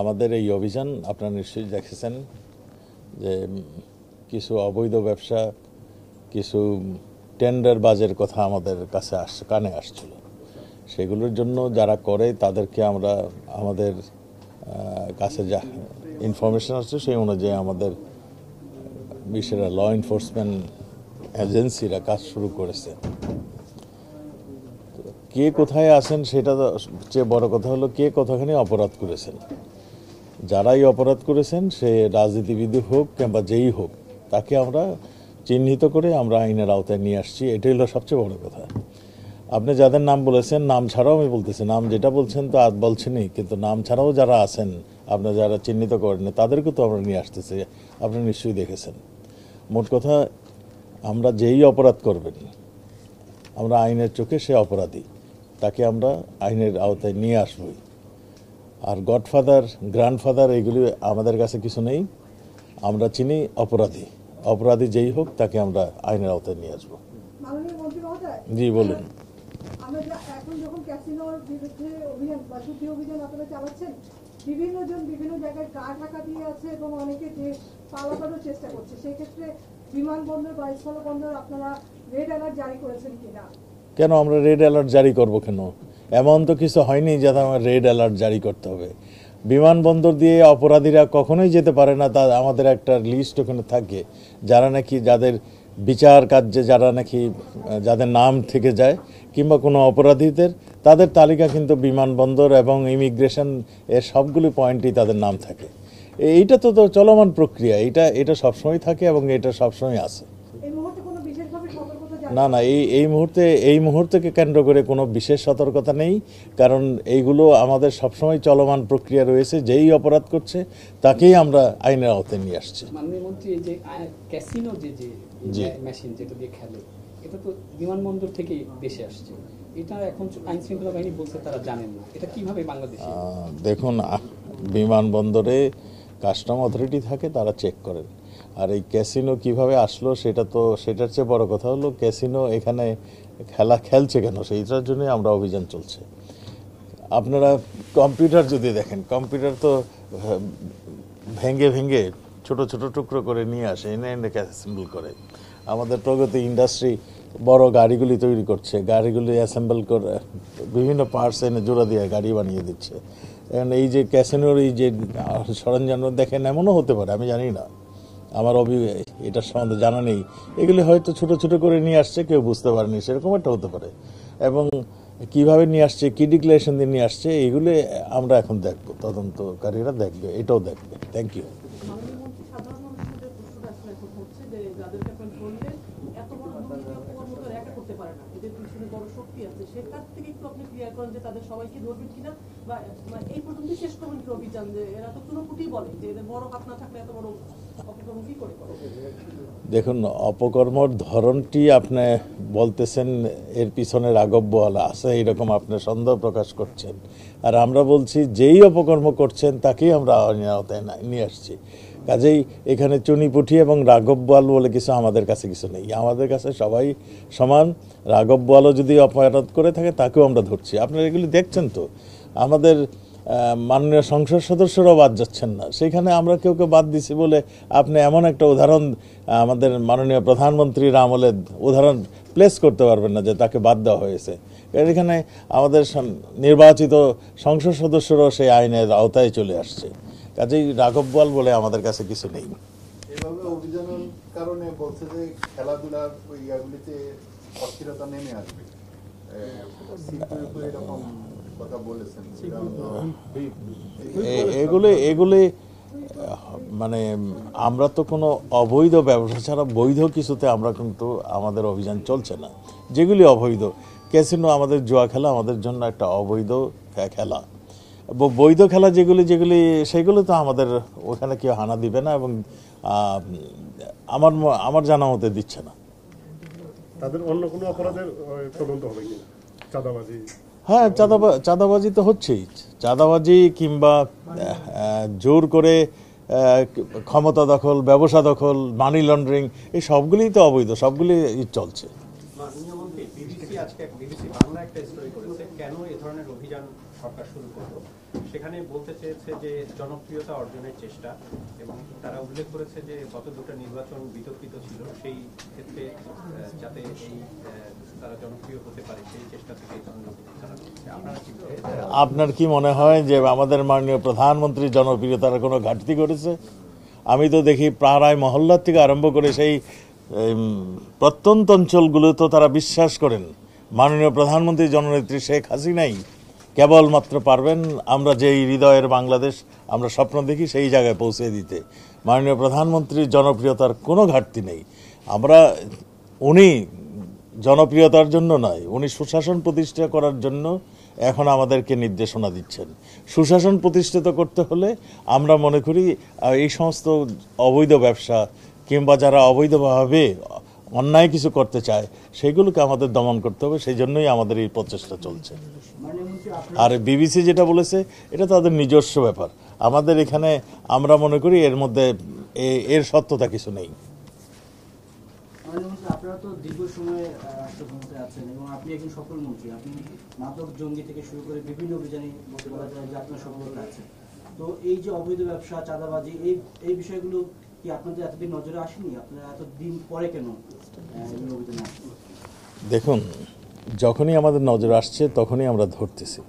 আমাদের এই অভিযান আপনারা নিশ্চয়ই দেখেছেন যে কিছু অবৈধ ব্যবসা কিছু টেন্ডার বাজের কথা আমাদের কাছে আস কানে আসছিল সেগুলোর জন্য যারা করে তাদেরকে আমরা আমাদের কাছে যা ইনফরমেশন আসছে সেই অনুযায়ী আমাদের বিশেষ ল এনফোর্সমেন্ট এজেন্সিরা কাজ শুরু করেছে কে কোথায় আসেন সেটা চেয়ে বড় কথা হলো কে কতখানি অপরাধ করেছেন যারাই অপরাধ করেছেন সে রাজনীতিবিদই হোক কিংবা যেই হোক তাকে আমরা চিহ্নিত করে আমরা আইনের আওতায় নিয়ে আসছি এটাই হলো সবচেয়ে বড় কথা আপনি যাদের নাম বলেছেন নাম ছাড়াও আমি বলতেছি নাম যেটা বলছেন তো আজ বলছেনই কিন্তু নাম ছাড়াও যারা আছেন আপনার যারা চিহ্নিত করেন তাদেরকে তো আমরা নিয়ে আসতেছি আপনি নিশ্চয়ই দেখেছেন মোট কথা আমরা যেই অপরাধ করবেন আমরা আইনের চোখে সে অপরাধী তাকে আমরা আইনের আওতায় নিয়ে আসবই আর গডফাদার গ্র্যান্ডফাদার এগুলি আমাদের কাছে কিছু নেই আমরা চিনি অপরাধী অপরাধী যেই হোক তাকে আমরা আইনের আওতায় নিয়ে আসবো জি বলুন কেন আমরা রেড অ্যালার্ট জারি করব কেন এমন তো কিছু হয়নি যাতে আমার রেড অ্যালার্ট জারি করতে হবে বিমানবন্দর দিয়ে অপরাধীরা কখনোই যেতে পারে না তা আমাদের একটা লিস্ট ওখানে থাকে যারা নাকি যাদের বিচার কার্যে যারা নাকি যাদের নাম থেকে যায় কিংবা কোনো অপরাধীদের তাদের তালিকা কিন্তু বিমানবন্দর এবং ইমিগ্রেশন এর সবগুলি পয়েন্টই তাদের নাম থাকে এইটা তো চলমান প্রক্রিয়া এটা এটা সবসময় থাকে এবং এটা সবসময় আছে না না এই এই মুহূর্তে এই মুহূর্তকে কেন্দ্র করে কোনো বিশেষ সতর্কতা নেই কারণ এইগুলো আমাদের সবসময় চলমান প্রক্রিয়া রয়েছে যেই অপরাধ করছে তাকেই আমরা আইনের আওতায় নিয়ে আসছি দেখুন বিমানবন্দরে কাস্টম অথরিটি থাকে তারা চেক করেন আর এই ক্যাসিনো কিভাবে আসলো সেটা তো সেটার চেয়ে বড় কথা হলো ক্যাসিনো এখানে খেলা খেলছে কেন সেইটার জন্যই আমরা অভিযান চলছে আপনারা কম্পিউটার যদি দেখেন কম্পিউটার তো হ্যাঁ, ভেঙ্গে ভেঙ্গে ছোট ছোট টুকরো করে নিয়ে আসে এনে এনে অ্যাসেম্বল করে আমাদের প্রগতি ইন্ডাস্ট্রি বড় গাড়িগুলি তৈরি করছে গাড়িগুলি অ্যাসেম্বল করে বিভিন্ন পার্টস এনে জোড়া দিয়ে গাড়ি বানিয়ে দিচ্ছে কারণ এই যে ক্যাসিনোর এই যে সরঞ্জাম দেখেন এমনও হতে পারে আমি জানি না আমার অভি এটার সম্বন্ধে জানা নেই এগুলি হয়তো ছোট ছোট করে নিয়ে আসছে কেউ বুঝতে পারেনি সেরকম একটা হতে পারে এবং কিভাবে নিয়ে আসছে কী ডিক্লারেশন দিয়ে নিয়ে আসছে এগুলি আমরা এখন দেখব তদন্তকারীরা দেখবে এটাও দেখবে থ্যাংক ইউ সেটার থেকে একটু আপনি করেন যে তাদের সবাইকে ধরবেন কিনা বা মানে এই পর্যন্ত শেষ করবেন কি অভিযান যে এরা তো চুনোপুটি বলে যে এদের বড় হাত না থাকলে এত বড় অপকর্ম কি করে দেখুন অপকর্মর ধরনটি আপনি বলতেছেন এর পিছনে আলা আছে এইরকম আপনি সন্দেহ প্রকাশ করছেন আর আমরা বলছি যেই অপকর্ম করছেন তাকেই আমরা নিয়ে আসছি কাজেই এখানে চুনিপুঠি এবং রাঘব বোয়াল বলে কিছু আমাদের কাছে কিছু নেই আমাদের কাছে সবাই সমান রাঘব বোয়ালও যদি অপরাধ করে থাকে তাকেও আমরা ধরছি আপনারা এগুলি দেখছেন তো আমাদের মাননীয় সংসদ সদস্যরাও বাদ যাচ্ছেন না সেখানে আমরা কেউ কেউ বাদ দিছি বলে আপনি এমন একটা উদাহরণ আমাদের মাননীয় প্রধানমন্ত্রীর আমলে উদাহরণ প্লেস করতে পারবেন না যে তাকে বাদ দেওয়া হয়েছে এখানে আমাদের নির্বাচিত সংসদ সদস্যরাও সেই আইনের আওতায় চলে আসছে কাজেই রাঘব বল বলে আমাদের কাছে কিছু নেই এগুলি এগুলি মানে আমরা তো কোনো অবৈধ ব্যবসা ছাড়া বৈধ কিছুতে আমরা কিন্তু আমাদের অভিযান চলছে না যেগুলি অবৈধ ক্যাসিনো আমাদের জুয়া খেলা আমাদের জন্য একটা অবৈধ খেলা বৈধ খেলা যেগুলি যেগুলি সেগুলো তো আমাদের ওখানে কেউ হানা দিবে না এবং আমার আমার জানা মতে দিচ্ছে না তাদের অন্য কোনো অপরাধের তদন্ত হবে কিনা চাঁদাবাজি হ্যাঁ চাঁদাবা চাঁদাবাজি তো হচ্ছেই চাঁদাবাজি কিংবা জোর করে ক্ষমতা দখল ব্যবসা দখল মানি লন্ডারিং এই সবগুলিই তো অবৈধ সবগুলি চলছে কেন ধরনের অভিযান সরকার শুরু করলো সেখানে বলতে চেয়েছে যে জনপ্রিয়তা অর্জনের চেষ্টা এবং তারা উল্লেখ করেছে যে গত দুটো নির্বাচন বিতর্কিত ছিল সেই ক্ষেত্রে যাতে এই তারা জনপ্রিয় হতে পারে সেই চেষ্টা থেকে আপনার কি মনে হয় যে আমাদের মাননীয় প্রধানমন্ত্রী জনপ্রিয়তার কোনো ঘাটতি করেছে আমি তো দেখি প্রায় মহল্লার থেকে আরম্ভ করে সেই প্রত্যন্ত অঞ্চলগুলো তো তারা বিশ্বাস করেন মাননীয় প্রধানমন্ত্রী জননেত্রী শেখ হাসিনাই কেবলমাত্র পারবেন আমরা যেই হৃদয়ের বাংলাদেশ আমরা স্বপ্ন দেখি সেই জায়গায় পৌঁছে দিতে মাননীয় প্রধানমন্ত্রীর জনপ্রিয়তার কোনো ঘাটতি নেই আমরা উনি জনপ্রিয়তার জন্য নয় উনি সুশাসন প্রতিষ্ঠা করার জন্য এখন আমাদেরকে নির্দেশনা দিচ্ছেন সুশাসন প্রতিষ্ঠিত করতে হলে আমরা মনে করি এই সমস্ত অবৈধ ব্যবসা কিংবা যারা অবৈধভাবে অন্যায় কিছু করতে চায় সেগুলোকে আমাদের দমন করতে হবে সেই জন্যই আমাদের এই প্রচেষ্টা চলছে আর বিবিসি যেটা বলেছে এটা তাদের নিজস্ব ব্যাপার আমাদের এখানে আমরা মনে করি এর মধ্যে এর সত্যতা কিছু নেই আপনারা তো দীর্ঘ সময় আছেন এবং আপনি আপনি জঙ্গি থেকে শুরু করে বিভিন্ন তো এই যে অবৈধ ব্যবসা চাঁদাবাজি এই এই বিষয়গুলো কি আপনাদের এতদিন নজরে পরে কেন দেখুন যখনই আমাদের নজর আসছে তখনই আমরা ধরতেছি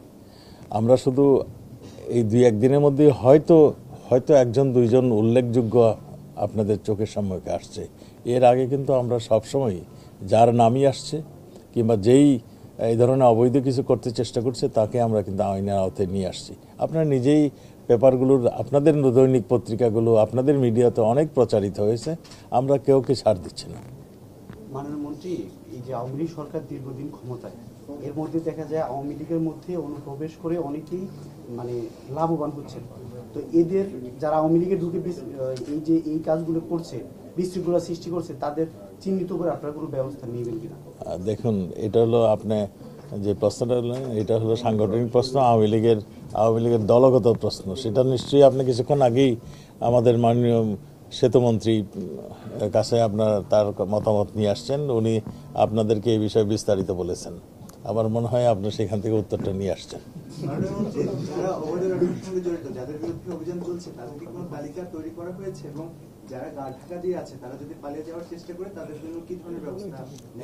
আমরা শুধু এই দুই একদিনের মধ্যে হয়তো হয়তো একজন দুইজন উল্লেখযোগ্য আপনাদের চোখের সম্মুখে আসছে এর আগে কিন্তু আমরা সবসময় যার নামই আসছে কিংবা যেই এই ধরনের অবৈধ কিছু করতে চেষ্টা করছে তাকে আমরা কিন্তু আইনের আওতে নিয়ে আসছি আপনারা নিজেই পেপারগুলোর আপনাদের দৈনিক পত্রিকাগুলো আপনাদের মিডিয়াতে অনেক প্রচারিত হয়েছে আমরা কেউকে ছাড় দিচ্ছি না মাননীয় মন্ত্রী এই যে আওয়ামী লীগ সরকার দীর্ঘদিন ক্ষমতায় এর মধ্যে দেখা যায় আওয়ামী লীগের মধ্যে অনুপ্রবেশ করে অনেকেই মানে লাভবান হচ্ছেন তো এদের যারা আওয়ামী লীগের ঢুকে এই যে এই কাজগুলো করছে বিশৃঙ্খলা সৃষ্টি করছে তাদের চিহ্নিত করে আপনার কোনো ব্যবস্থা নেবেন কিনা দেখুন এটা হলো আপনি যে প্রশ্নটা হলেন এটা হলো সাংগঠনিক প্রশ্ন আওয়ামী লীগের আওয়ামী লীগের দলগত প্রশ্ন সেটা নিশ্চয়ই আপনি কিছুক্ষণ আগেই আমাদের মাননীয় সেতুমন্ত্রী কাছে আপনার তার মতামত নিয়ে আসছেন উনি আপনাদেরকে এই বিষয়ে বিস্তারিত বলেছেন আমার মনে হয় আপনি সেখান থেকে উত্তরটা নিয়ে আসছেন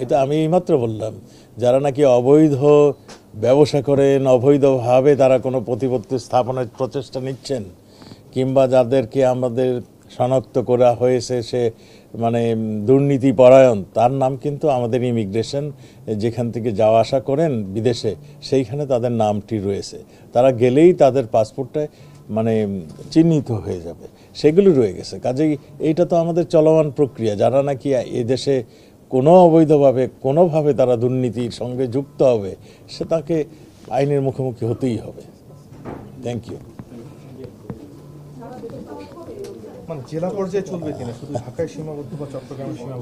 এটা আমি এইমাত্র বললাম যারা নাকি অবৈধ ব্যবসা করেন অবৈধভাবে তারা কোনো প্রতিপত্তি স্থাপনের প্রচেষ্টা নিচ্ছেন কিংবা যাদেরকে আমাদের শনাক্ত করা হয়েছে সে মানে দুর্নীতি পরায়ণ তার নাম কিন্তু আমাদের ইমিগ্রেশন যেখান থেকে যাওয়া আসা করেন বিদেশে সেইখানে তাদের নামটি রয়েছে তারা গেলেই তাদের পাসপোর্টটায় মানে চিহ্নিত হয়ে যাবে সেগুলো রয়ে গেছে কাজেই এইটা তো আমাদের চলমান প্রক্রিয়া যারা নাকি এদেশে কোনো অবৈধভাবে কোনোভাবে তারা দুর্নীতির সঙ্গে যুক্ত হবে সে তাকে আইনের মুখোমুখি হতেই হবে থ্যাংক ইউ মানে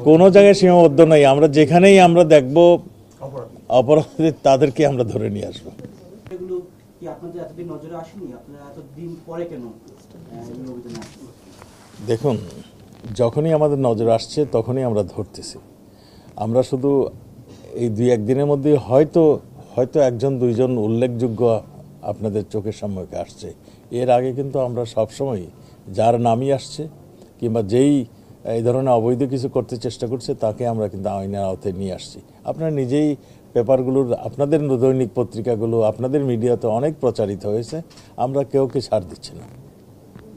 কোনো জায়গায় সীমাবদ্ধ নাই আমরা যেখানেই আমরা দেখব অপরাধী তাদেরকে আমরা ধরে নিয়ে আসবো দেখুন যখনই আমাদের নজর আসছে তখনই আমরা ধরতেছি আমরা শুধু এই দুই একদিনের মধ্যে হয়তো হয়তো একজন দুইজন উল্লেখযোগ্য আপনাদের চোখের সম্মুখে আসছে এর আগে কিন্তু আমরা সবসময়ই যার নামই আসছে কিংবা যেই এই ধরনের অবৈধ কিছু করতে চেষ্টা করছে তাকে আমরা কিন্তু আইনের আওতায় নিয়ে আসছি আপনারা নিজেই পেপারগুলোর আপনাদের দৈনিক পত্রিকাগুলো আপনাদের মিডিয়াতে অনেক প্রচারিত হয়েছে আমরা কেউকে ছাড় দিচ্ছি না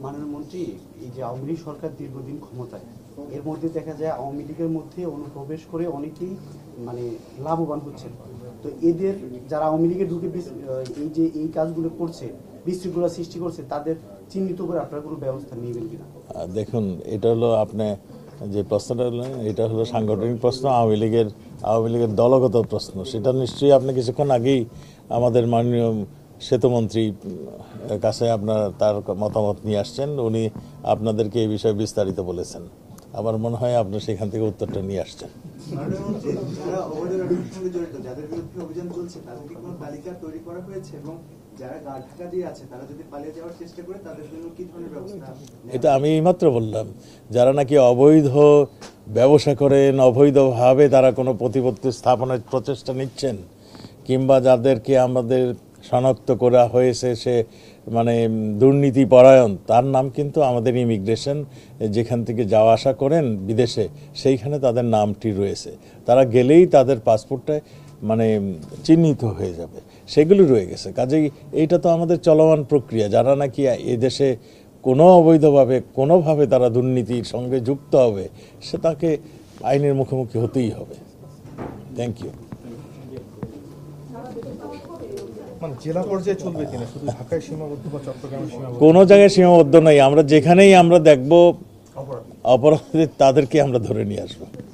মাননীয় মন্ত্রী এই যে আওয়ামী লীগ সরকার দীর্ঘদিন ক্ষমতায় এর মধ্যে দেখা যায় আওয়ামী লীগের মধ্যে অনুপ্রবেশ করে অনেকেই মানে লাভবান হচ্ছে তো এদের যারা আওয়ামী লীগে ঢুকে এই যে এই কাজগুলো করছে বিশৃঙ্খলা সৃষ্টি করছে তাদের চিহ্নিত করে আপনারা কোনো ব্যবস্থা নেবেন কিনা দেখুন এটা হলো আপনি যে প্রশ্নটা এটা হলো সাংগঠনিক প্রশ্ন আওয়ামী লীগের আওয়ামী লীগের দলগত প্রশ্ন সেটা নিশ্চয়ই আপনি কিছুক্ষণ আগেই আমাদের মাননীয় সেতুমন্ত্রী কাছে আপনার তার মতামত নিয়ে আসছেন উনি আপনাদেরকে এই বিষয়ে বিস্তারিত বলেছেন আমার মনে হয় আপনি সেখান থেকে উত্তরটা নিয়ে আসছেন যারা অবৈধ জড়িত যাদের বিরুদ্ধে অভিযান চলছে তাদের কি কোনো তালিকা তৈরি করা হয়েছে এবং এটা আমি এইমাত্র বললাম যারা নাকি অবৈধ ব্যবসা করেন অবৈধভাবে তারা কোনো প্রতিপত্তি স্থাপনের প্রচেষ্টা নিচ্ছেন কিংবা যাদেরকে আমাদের শনাক্ত করা হয়েছে সে মানে দুর্নীতি পরায়ণ তার নাম কিন্তু আমাদের ইমিগ্রেশন যেখান থেকে যাওয়া আসা করেন বিদেশে সেইখানে তাদের নামটি রয়েছে তারা গেলেই তাদের পাসপোর্টটায় মানে চিহ্নিত হয়ে যাবে সেগুলো রয়ে গেছে কাজেই এইটা তো আমাদের চলমান প্রক্রিয়া যারা নাকি এদেশে কোনো অবৈধভাবে কোনোভাবে তারা দুর্নীতির সঙ্গে যুক্ত হবে সে তাকে আইনের মুখোমুখি হতেই হবে থ্যাংক মানে ইউ কোনো জায়গায় সীমাবদ্ধ নাই আমরা যেখানেই আমরা দেখব অপরাধী তাদেরকে আমরা ধরে নিয়ে আসবো